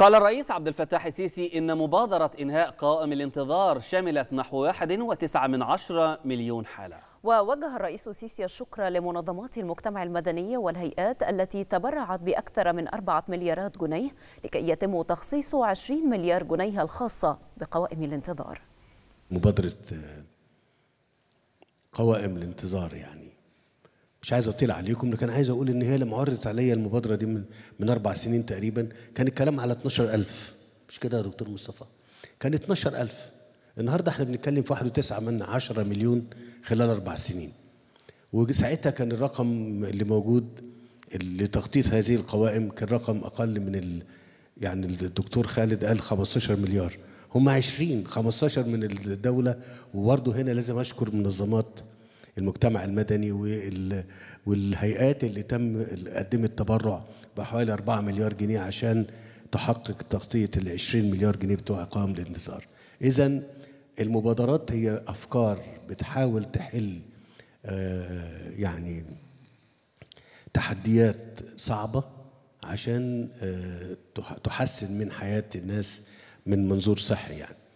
قال الرئيس عبد الفتاح السيسي إن مبادرة إنهاء قائم الانتظار شملت نحو 1.9 من عشرة مليون حالة ووجه الرئيس السيسي الشكر لمنظمات المجتمع المدني والهيئات التي تبرعت بأكثر من 4 مليارات جنيه لكي يتم تخصيص 20 مليار جنيه الخاصة بقوائم الانتظار مبادرة آه، قوائم الانتظار يعني مش عايز اطيل عليكم لكن عايز اقول ان هي لما عرضت عليا المبادره دي من, من اربع سنين تقريبا كان الكلام على 12000 مش كده يا دكتور مصطفى كان 12000 النهارده احنا بنتكلم في 1.9 من 10 مليون خلال اربع سنين وساعتها كان الرقم اللي موجود لتخطيط هذه القوائم كان رقم اقل من ال... يعني الدكتور خالد قال 15 مليار هم 20 15 من الدوله وبرضه هنا لازم اشكر منظمات المجتمع المدني والهيئات اللي تم قدم قدمت تبرع بحوالي 4 مليار جنيه عشان تحقق تغطيه ال 20 مليار جنيه بتوع قوام الانتصار. اذا المبادرات هي افكار بتحاول تحل آه، يعني تحديات صعبه عشان آه، تحسن من حياه الناس من منظور صحي يعني.